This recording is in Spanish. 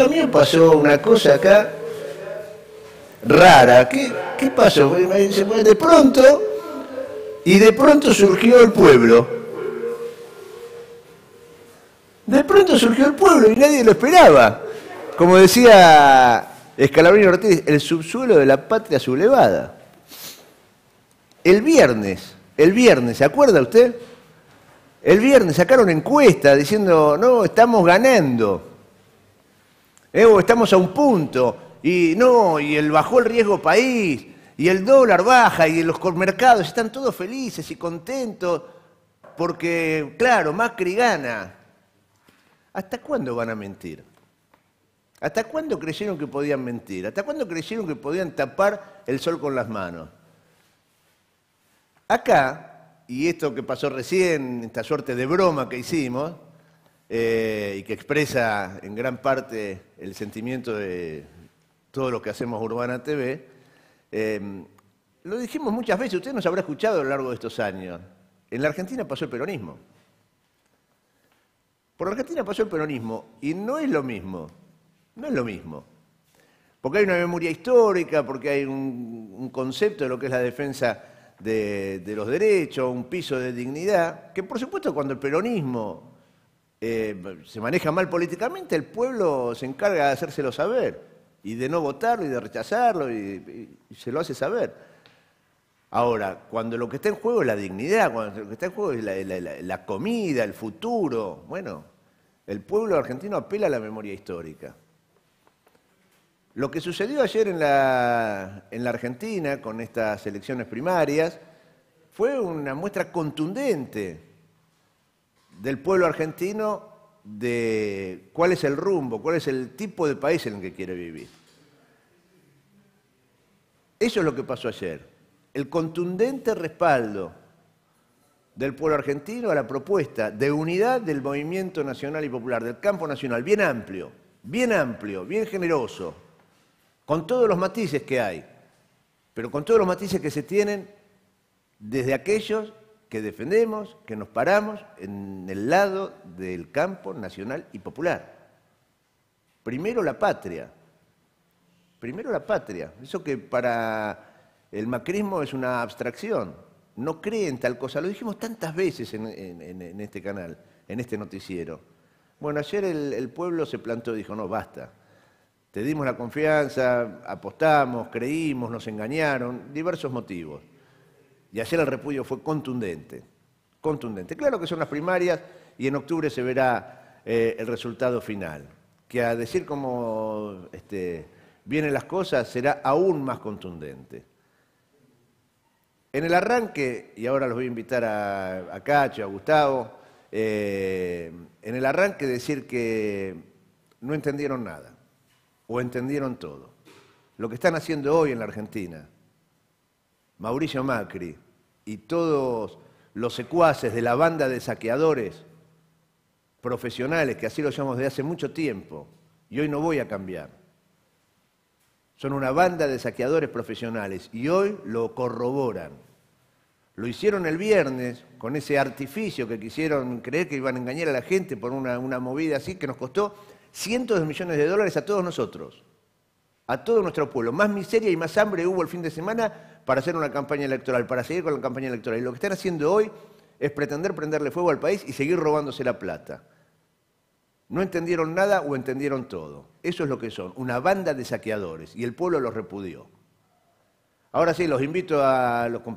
También pasó una cosa acá rara. ¿Qué, qué pasó? De pronto, y de pronto surgió el pueblo. De pronto surgió el pueblo y nadie lo esperaba. Como decía escalabrino Ortiz, el subsuelo de la patria sublevada. El viernes, el viernes, ¿se acuerda usted? El viernes sacaron encuesta diciendo, no, estamos ganando. Eh, oh, estamos a un punto, y no, y el bajó el riesgo país, y el dólar baja, y los mercados están todos felices y contentos, porque, claro, Macri gana. ¿Hasta cuándo van a mentir? ¿Hasta cuándo creyeron que podían mentir? ¿Hasta cuándo creyeron que podían tapar el sol con las manos? Acá, y esto que pasó recién, esta suerte de broma que hicimos, eh, y que expresa en gran parte el sentimiento de todo lo que hacemos Urbana TV, eh, lo dijimos muchas veces, usted nos habrá escuchado a lo largo de estos años. En la Argentina pasó el peronismo. Por la Argentina pasó el peronismo y no es lo mismo, no es lo mismo. Porque hay una memoria histórica, porque hay un, concepto de lo que es la defensa de los derechos, un piso de dignidad, que por supuesto cuando el peronismo eh, se maneja mal políticamente, el pueblo se encarga de hacérselo saber y de no votarlo y de rechazarlo y, se lo hace saber. Ahora, cuando lo que está en juego es la dignidad, cuando lo que está en juego es la, comida, el futuro, bueno, el pueblo argentino apela a la memoria histórica. Lo que sucedió ayer en la Argentina con estas elecciones primarias fue una muestra contundente del pueblo argentino de cuál es el rumbo, cuál es el tipo de país en el que quiere vivir. Eso es lo que pasó ayer. El contundente respaldo del pueblo argentino a la propuesta de unidad del movimiento nacional y popular, del campo nacional, bien amplio, bien amplio, bien generoso, con todos los matices que hay, pero con todos los matices que se tienen desde aquellos que defendemos, que nos paramos en el lado del campo nacional y popular. Primero la patria, primero la patria. Eso que para el macrismo es una abstracción, no cree en tal cosa. Lo dijimos tantas veces en, este canal, en este noticiero. Bueno, ayer el, el pueblo se plantó y dijo, no, basta. Te dimos la confianza, apostamos, creímos, nos engañaron, diversos motivos. Y ayer el repudio fue contundente, contundente. Claro que son las primarias y en octubre se verá eh, el resultado final, que a decir cómo este, vienen las cosas será aún más contundente. En el arranque, y ahora los voy a invitar a, Cacho, a Gustavo, eh, en el arranque decir que no entendieron nada, o entendieron todo. Lo que están haciendo hoy en la Argentina, Mauricio Macri y todos los secuaces de la banda de saqueadores profesionales, que así lo llamamos desde hace mucho tiempo, y hoy no voy a cambiar. Son una banda de saqueadores profesionales y hoy lo corroboran. Lo hicieron el viernes con ese artificio que quisieron creer que iban a engañar a la gente por una, una movida así que nos costó cientos de millones de dólares a todos nosotros a todo nuestro pueblo. Más miseria y más hambre hubo el fin de semana para hacer una campaña electoral, para seguir con la campaña electoral. Y lo que están haciendo hoy es pretender prenderle fuego al país y seguir robándose la plata. No entendieron nada o entendieron todo. Eso es lo que son, una banda de saqueadores. Y el pueblo los repudió. Ahora sí, los invito a los compañeros.